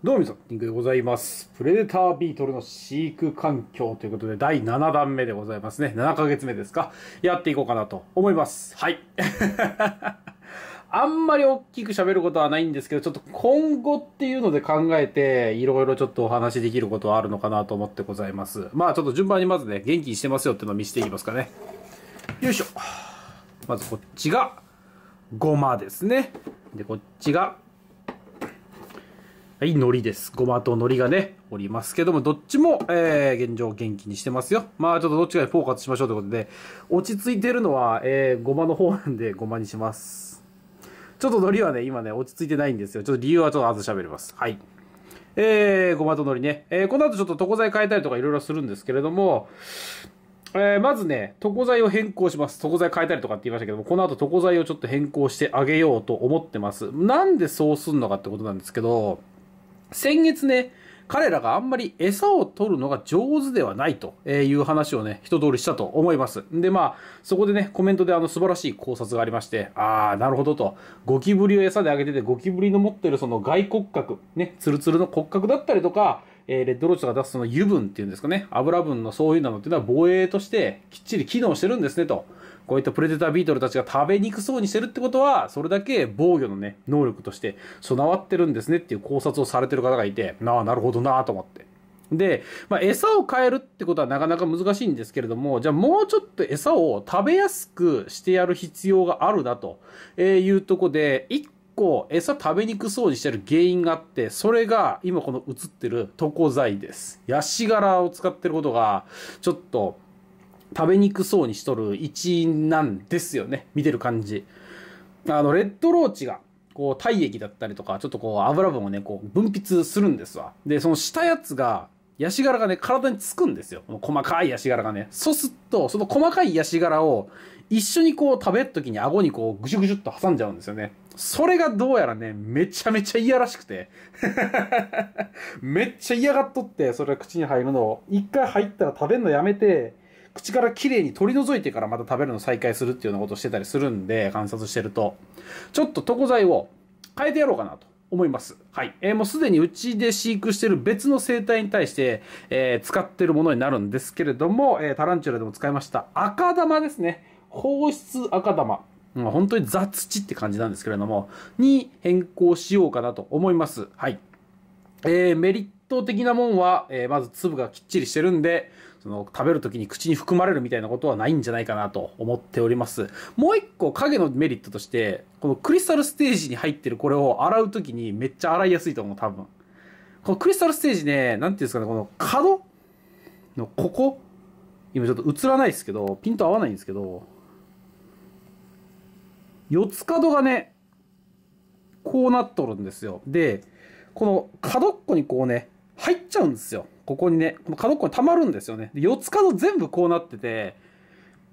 どうもみさん、リンクでございます。プレデタービートルの飼育環境ということで、第7弾目でございますね。7ヶ月目ですか。やっていこうかなと思います。はい。あんまり大きく喋ることはないんですけど、ちょっと今後っていうので考えて、いろいろちょっとお話できることはあるのかなと思ってございます。まあちょっと順番にまずね、元気にしてますよっていうのを見せていきますかね。よいしょ。まずこっちが、ごまですね。で、こっちが、はい、海苔です。ごまと海苔がね、おりますけども、どっちも、えー、現状元気にしてますよ。まあ、ちょっとどっちかにフォーカスしましょうということで、落ち着いてるのは、えー、ごまの方なんで、ごまにします。ちょっと海苔はね、今ね、落ち着いてないんですよ。ちょっと理由はちょっと後で喋ります。はい。えー、ごまと海苔ね。えー、この後ちょっと床材変えたりとかいろいろするんですけれども、えー、まずね、床材を変更します。床材変えたりとかって言いましたけども、この後床材をちょっと変更してあげようと思ってます。なんでそうすんのかってことなんですけど、先月ね、彼らがあんまり餌を取るのが上手ではないという話をね、一通りしたと思います。で、まあ、そこでね、コメントであの素晴らしい考察がありまして、ああ、なるほどと、ゴキブリを餌であげてて、ゴキブリの持ってるその外骨格、ね、ツルツルの骨格だったりとか、えー、レッドローチとか出すその油分っていうんですかね、油分のそういうなのっていうのは防衛としてきっちり機能してるんですねと。こういったプレデタービートルたちが食べにくそうにしてるってことは、それだけ防御のね、能力として備わってるんですねっていう考察をされてる方がいて、なあ、なるほどなあと思って。で、まあ、餌を変えるってことはなかなか難しいんですけれども、じゃあもうちょっと餌を食べやすくしてやる必要があるなというとこで、一個餌食べにくそうにしてる原因があって、それが今この映ってる床材です。ヤシラを使ってることが、ちょっと、食べにくそうにしとる一置なんですよね。見てる感じ。あの、レッドローチが、こう、体液だったりとか、ちょっとこう、油分をね、こう、分泌するんですわ。で、そのしたやつが、ヤシ柄がね、体につくんですよ。細かいヤシ柄がね。そうすると、その細かいヤシ柄を一緒にこう食べるときに顎にこうぐしゅぐしゅっと挟んじゃうんですよね。それがどうやらね、めちゃめちゃいやらしくて。めっちゃ嫌がっとって、それが口に入るのを。一回入ったら食べるのやめて、口からきれいに取り除いてからまた食べるの再開するっていうようなことをしてたりするんで、観察してると、ちょっと床材を変えてやろうかなと思います。はい。えー、もうすでにうちで飼育してる別の生態に対して、えー、使ってるものになるんですけれども、えー、タランチュラでも使いました赤玉ですね。放出赤玉。うん、本当に雑地って感じなんですけれども、に変更しようかなと思います。はい。えー、メリット的なもんは、えー、まず粒がきっちりしてるんで、その食べる時に口に含まれるみたいなことはないんじゃないかなと思っております。もう一個影のメリットとして、このクリスタルステージに入ってるこれを洗う時にめっちゃ洗いやすいと思う、多分。このクリスタルステージね、なんていうんですかね、この角のここ今ちょっと映らないですけど、ピント合わないんですけど、四つ角がね、こうなっとるんですよ。で、この角っこにこうね、入っちゃうんですよ。ここにね、この角っこに溜まるんですよね。で、四つ角全部こうなってて、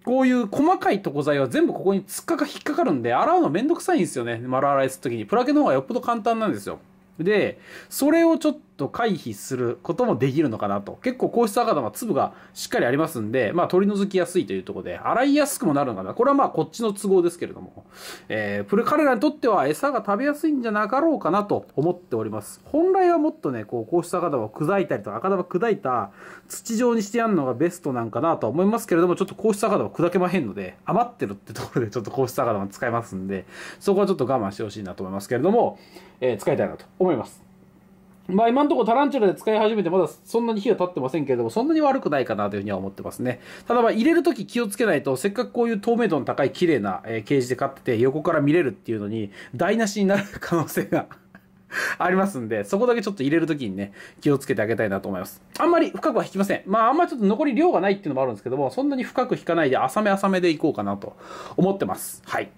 こういう細かいとこ材は全部ここに突っかか、引っかかるんで、洗うのめんどくさいんですよね。丸洗いするときに。プラケの方がよっぽど簡単なんですよ。で、それをちょっと回避することもできるのかなと。結構皇室赤玉粒がしっかりありますんで、まあ取り除きやすいというところで、洗いやすくもなるのかな。これはまあこっちの都合ですけれども。えー、プレ彼らにとっては餌が食べやすいんじゃなかろうかなと思っております。本来はもっとね、こう皇室赤玉を砕いたりとか赤玉砕いた土状にしてやるのがベストなんかなとは思いますけれども、ちょっと皇室赤玉砕けまへんので、余ってるってところでちょっと皇室赤玉使いますんで、そこはちょっと我慢してほしいなと思いますけれども、えー、使いたいなと思います。まあ今のところタランチュラで使い始めてまだそんなに火は経ってませんけれども、そんなに悪くないかなというふうには思ってますね。ただまあ入れるとき気をつけないと、せっかくこういう透明度の高い綺麗なケージで買ってて横から見れるっていうのに台無しになる可能性が ありますんで、そこだけちょっと入れるときにね、気をつけてあげたいなと思います。あんまり深くは引きません。まああんまりちょっと残り量がないっていうのもあるんですけども、そんなに深く引かないで浅め浅めでいこうかなと思ってます。はい。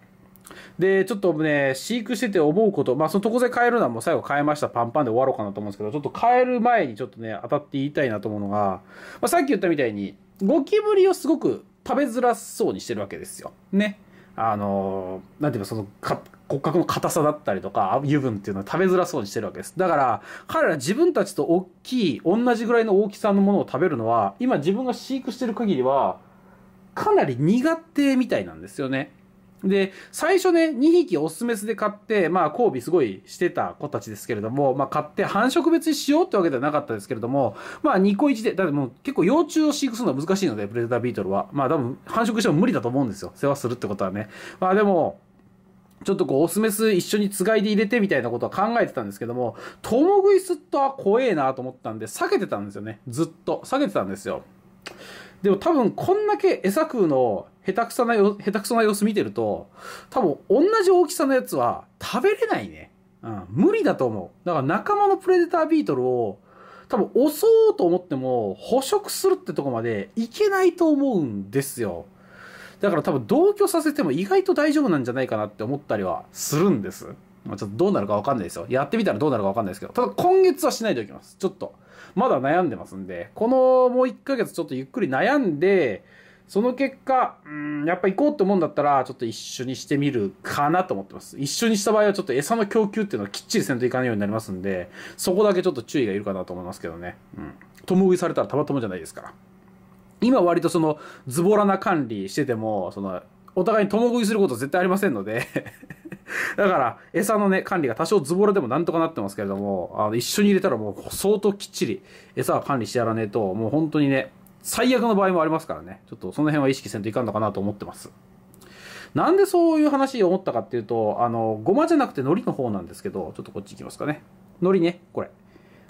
で、ちょっとね、飼育してて思うこと、まあ、その床で変えるのはもう最後変えました、パンパンで終わろうかなと思うんですけど、ちょっと変える前にちょっとね、当たって言いたいなと思うのが、まあ、さっき言ったみたいに、ゴキブリをすごく食べづらそうにしてるわけですよ。ね。あの何なんていうの、その、骨格の硬さだったりとか、油分っていうのは食べづらそうにしてるわけです。だから、彼ら自分たちと大きい、同じぐらいの大きさのものを食べるのは、今自分が飼育してる限りは、かなり苦手みたいなんですよね。で、最初ね、2匹オスメスで買って、まあ、交尾すごいしてた子たちですけれども、まあ、買って繁殖別にしようってわけではなかったですけれども、まあ、2個1で、だってもう結構幼虫を飼育するのは難しいので、プレデタービートルは。まあ、多分繁殖しても無理だと思うんですよ。世話するってことはね。まあ、でも、ちょっとこう、オスメス一緒につがいで入れてみたいなことは考えてたんですけども、共食いすっとは怖えなと思ったんで、避けてたんですよね。ずっと。避けてたんですよ。でも多分こんだけ餌食うの下手くそなよ、下手くそな様子見てると、多分同じ大きさのやつは食べれないね。うん、無理だと思う。だから仲間のプレデタービートルを多分襲おうと思っても捕食するってとこまでいけないと思うんですよ。だから多分同居させても意外と大丈夫なんじゃないかなって思ったりはするんです。まちょっとどうなるかわかんないですよ。やってみたらどうなるかわかんないですけど、ただ今月はしないといけます。ちょっと。まだ悩んでますんで、このもう1ヶ月ちょっとゆっくり悩んで、その結果、うん、やっぱ行こうって思うんだったら、ちょっと一緒にしてみるかなと思ってます。一緒にした場合は、ちょっと餌の供給っていうのはきっちりせんといかないようになりますんで、そこだけちょっと注意がいるかなと思いますけどね。うん。共食いされたらたまったもんじゃないですから。今割とその、ズボラな管理してても、その、お互いに共食いすること絶対ありませんので だから、餌のね、管理が多少ズボラでもなんとかなってますけれども、あの、一緒に入れたらもう相当きっちり餌は管理してやらねえと、もう本当にね、最悪の場合もありますからね、ちょっとその辺は意識せんといかんのかなと思ってます。なんでそういう話を思ったかっていうと、あの、ごまじゃなくて海苔の方なんですけど、ちょっとこっち行きますかね。海苔ね、これ。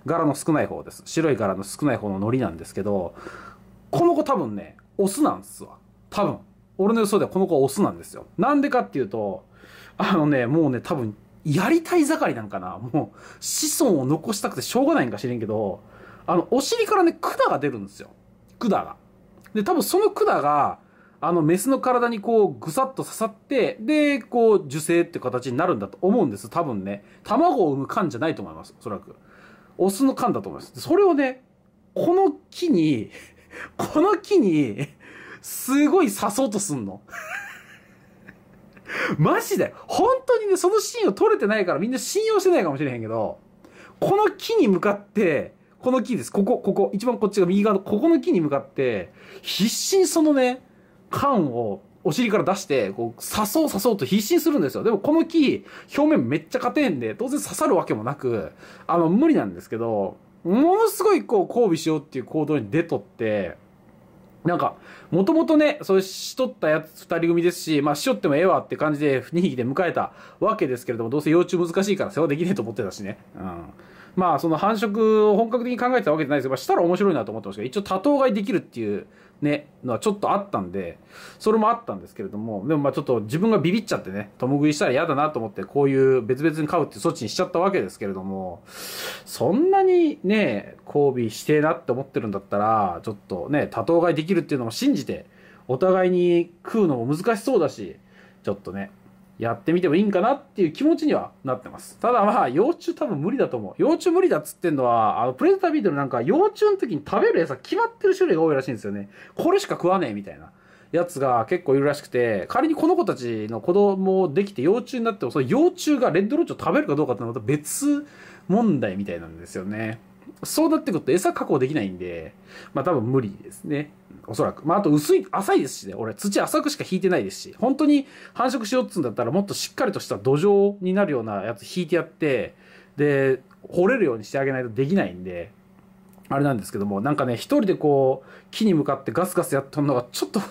柄の少ない方です。白い柄の少ない方の海苔なんですけど、この子多分ね、オスなんですわ。多分。俺の予想ではこの子はオスなんですよ。なんでかっていうと、あのね、もうね、多分、やりたい盛りなんかな。もう、子孫を残したくてしょうがないんか知れんけど、あの、お尻からね、管が出るんですよ。管が。で、多分その管が、あの、メスの体にこう、ぐさっと刺さって、で、こう、受精って形になるんだと思うんです。多分ね。卵を産む缶じゃないと思います。おそらく。オスの缶だと思います。それをね、この木に、この木に、すごい刺そうとすんの。マジで本当にね、そのシーンを撮れてないからみんな信用してないかもしれへんけど、この木に向かって、この木です。ここ、ここ、一番こっちが右側のここの木に向かって、必死にそのね、缶をお尻から出して、こう、刺そう刺そうと必死にするんですよ。でもこの木、表面めっちゃ硬いんで、当然刺さるわけもなく、あの、無理なんですけど、ものすごいこう、交尾しようっていう行動に出とって、なんか、もともとね、そうしとったやつ二人組ですし、まあしとってもええわって感じで2匹で迎えたわけですけれども、どうせ幼虫難しいから世話できねえと思ってたしね。うん。まあその繁殖を本格的に考えてたわけじゃないですけど、まあ、したら面白いなと思ってますけど、一応多頭飼いできるっていうね、のはちょっとあったんで、それもあったんですけれども、でもまあちょっと自分がビビっちゃってね、共食いしたら嫌だなと思って、こういう別々に買うっていう措置にしちゃったわけですけれども、そんなにね、交尾してなって思ってるんだったら、ちょっとね、多頭買いできるっていうのも信じて、お互いに食うのも難しそうだし、ちょっとね、やってみてもいいんかなっていう気持ちにはなってます。ただまあ、幼虫多分無理だと思う。幼虫無理だっつってんのは、あの、プレデタービートルなんか幼虫の時に食べる餌決まってる種類が多いらしいんですよね。これしか食わねえみたいな。やつが結構いるらしくて、仮にこの子たちの子供できて幼虫になっても、その幼虫がレッドロッチを食べるかどうかってのはまた別問題みたいなんですよね。そうなってくると餌確保できないんで、まあ多分無理ですね。おそらく。まああと薄い、浅いですしね。俺土浅くしか引いてないですし、本当に繁殖しようっつうんだったらもっとしっかりとした土壌になるようなやつ引いてやって、で、掘れるようにしてあげないとできないんで、あれなんですけども、なんかね、一人でこう、木に向かってガスガスやっとんのがちょっと、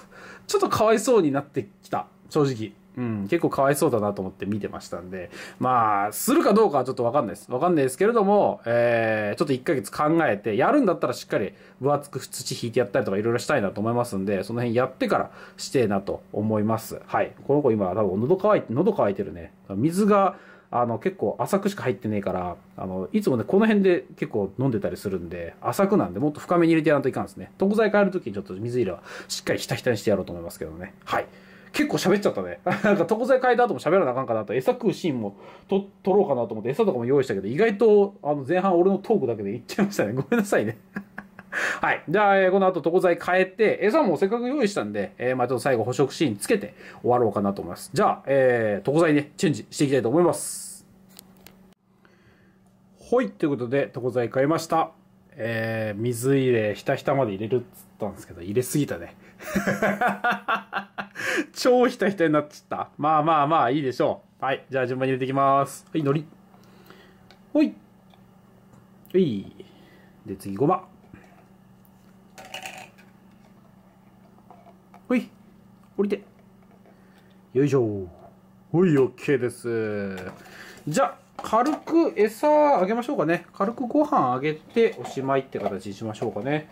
ちょっとかわいそうになってきた。正直。うん、結構かわいそうだなと思って見てましたんで、まあ、するかどうかはちょっとわかんないです。わかんないですけれども、えー、ちょっと1ヶ月考えて、やるんだったらしっかり分厚く土引いてやったりとかいろいろしたいなと思いますんで、その辺やってからしてえなと思います。はい。この子今、多分喉乾いて、喉乾いてるね。水が、あの、結構浅くしか入ってねえから、あの、いつもね、この辺で結構飲んでたりするんで、浅くなんで、もっと深めに入れてやらんといかんですね。特材変えるときにちょっと水入れはしっかりひたひたにしてやろうと思いますけどね。はい。結構喋っちゃったね。なんか床材変えた後も喋らなあかんかなと、餌食うシーンもとろうかなと思って、餌とかも用意したけど、意外とあの前半俺のトークだけでいっちゃいましたね。ごめんなさいね。はい。じゃあ、この後、床材変えて、餌もせっかく用意したんで、えー、まあちょっと最後、捕食シーンつけて終わろうかなと思います。じゃあ、えー、床材ね、チェンジしていきたいと思います。ほい、ということで、床材変えました。えー、水入れ、ひたひたまで入れるっつったんですけど、入れすぎたね。超ひたひたになっちゃった。まあまあまあ、いいでしょう。はい。じゃあ順番に入れていきます。はい、海苔。ほい。ほい。で、次、ごま。ほい。降りて。よいしょ。ほい、OK です。じゃあ、軽く餌あげましょうかね。軽くご飯あげておしまいって形にしましょうかね。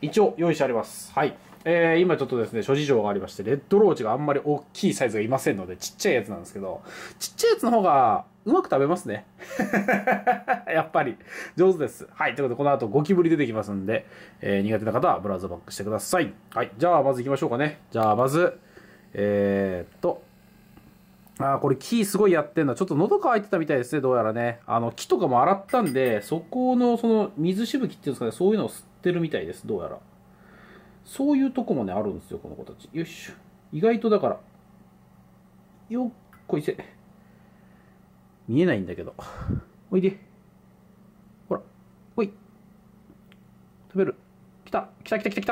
一応用意してあります。はい。えー、今ちょっとですね、諸事情がありまして、レッドローチがあんまり大きいサイズがいませんので、ちっちゃいやつなんですけど、ちっちゃいやつの方が、うまく食べますね。やっぱり。上手です。はい。ということで、この後ゴキブリ出てきますんで、えー、苦手な方はブラウザバックしてください。はい。じゃあ、まず行きましょうかね。じゃあ、まず、えー、っと、ああ、これ木すごいやってんだ。ちょっと喉乾いてたみたいですね、どうやらね。あの、木とかも洗ったんで、そこのその水しぶきっていうんですかね、そういうのを吸ってるみたいです、どうやら。そういうとこもね、あるんですよ、この子たち。よいしょ。意外とだから、よっこいせ。見えないんだけど。おいで。ほら。おい。食べる。来た。来た来た来た来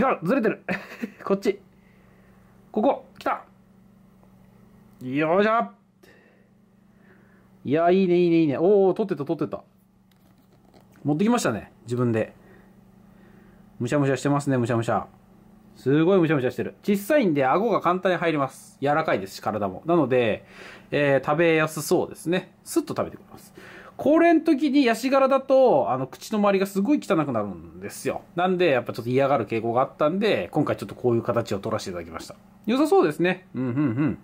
た。違う。ずれてる。こっち。ここ。来た。よいしょ。いや、いいね、いいね、いいね。おお、取ってた、取ってた。持ってきましたね。自分で。むしゃむしゃしてますね、むしゃむしゃ。すごいむしゃむしゃしてる。小さいんで顎が簡単に入ります。柔らかいですし、体も。なので、えー、食べやすそうですね。スッと食べてくれます。高齢の時にヤシ殻だと、あの、口の周りがすごい汚くなるんですよ。なんで、やっぱちょっと嫌がる傾向があったんで、今回ちょっとこういう形を取らせていただきました。良さそうですね。うんうんうん。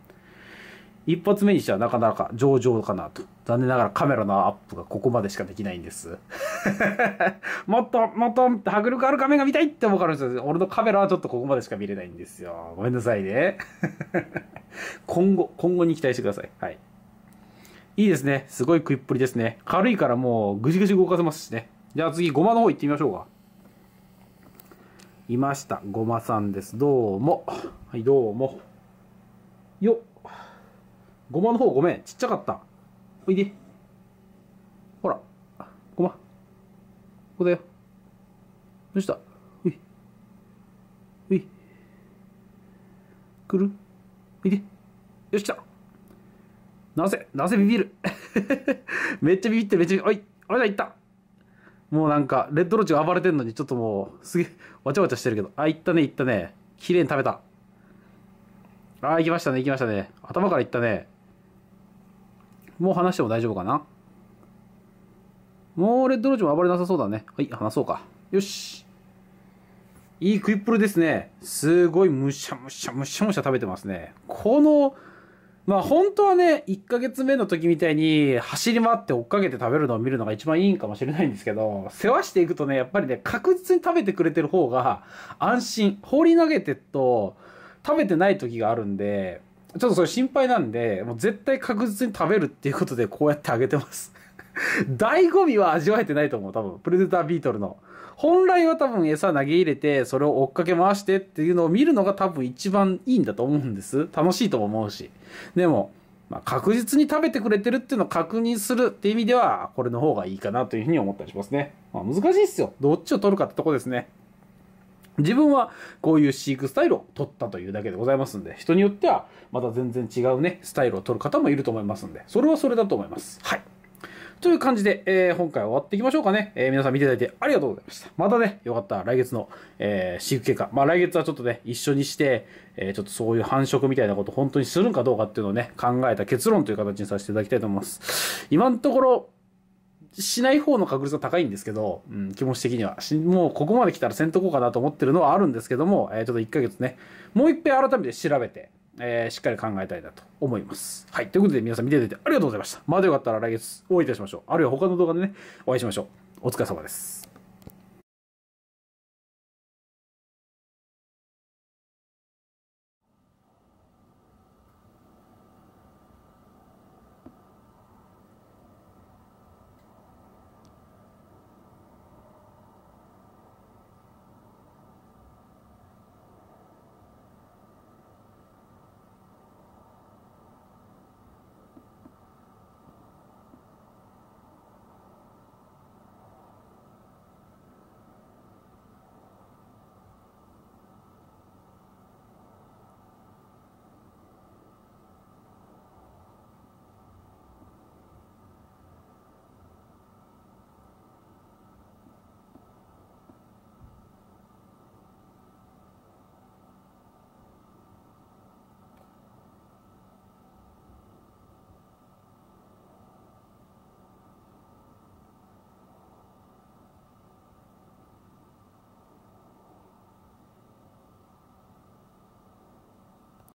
一発目にしてはなかなか上々かなと。残念ながらカメラのアップがここまでしかできないんです。もっと、もっと、迫力ある画面が見たいって思うからですよ。俺のカメラはちょっとここまでしか見れないんですよ。ごめんなさいね。今後、今後に期待してください。はい。いいですね。すごい食いっぷりですね。軽いからもうぐじぐじ動かせますしね。じゃあ次、ごまの方行ってみましょうか。いました。ごまさんです。どうも。はい、どうも。よっ。ごまの方ごめんちっちゃかったおいでほらごまここだよどうしたういうい来るおいでよしゃ。なぜなぜビビる めっちゃビビってめっちゃビビおいおいだいったもうなんかレッドロッジが暴れてんのにちょっともうすげえわちゃわちゃしてるけどあいったねいったね綺麗に食べたああ行きましたね行きましたね頭からいったねもう話しても大丈夫かなもうレッドロジも暴れなさそうだね。はい、話そうか。よし。いい食いっぷりですね。すごいむしゃむしゃむしゃむしゃ食べてますね。この、まあ本当はね、1ヶ月目の時みたいに走り回って追っかけて食べるのを見るのが一番いいんかもしれないんですけど、世話していくとね、やっぱりね、確実に食べてくれてる方が安心。放り投げてと、食べてない時があるんで、ちょっとそれ心配なんで、もう絶対確実に食べるっていうことでこうやってあげてます。醍醐味は味わえてないと思う、多分。プレデタービートルの。本来は多分餌投げ入れて、それを追っかけ回してっていうのを見るのが多分一番いいんだと思うんです。楽しいと思うし。でも、まあ、確実に食べてくれてるっていうのを確認するっていう意味では、これの方がいいかなというふうに思ったりしますね。まあ、難しいっすよ。どっちを取るかってとこですね。自分はこういう飼育スタイルを取ったというだけでございますんで、人によってはまた全然違うね、スタイルを取る方もいると思いますんで、それはそれだと思います。はい。という感じで、えー、今回は終わっていきましょうかね。えー、皆さん見ていただいてありがとうございました。またね、よかったら来月の、えー、飼育結果。まあ来月はちょっとね、一緒にして、えちょっとそういう繁殖みたいなこと本当にするんかどうかっていうのをね、考えた結論という形にさせていただきたいと思います。今のところ、しない方の確率が高いんですけど、うん、気持ち的には。もうここまで来たらせんとこうかなと思ってるのはあるんですけども、えー、ちょっと1ヶ月ね、もう一遍改めて調べて、えー、しっかり考えたいなと思います。はい。ということで皆さん見ていただいてありがとうございました。まだよかったら来月お会いいたしましょう。あるいは他の動画でね、お会いしましょう。お疲れ様です。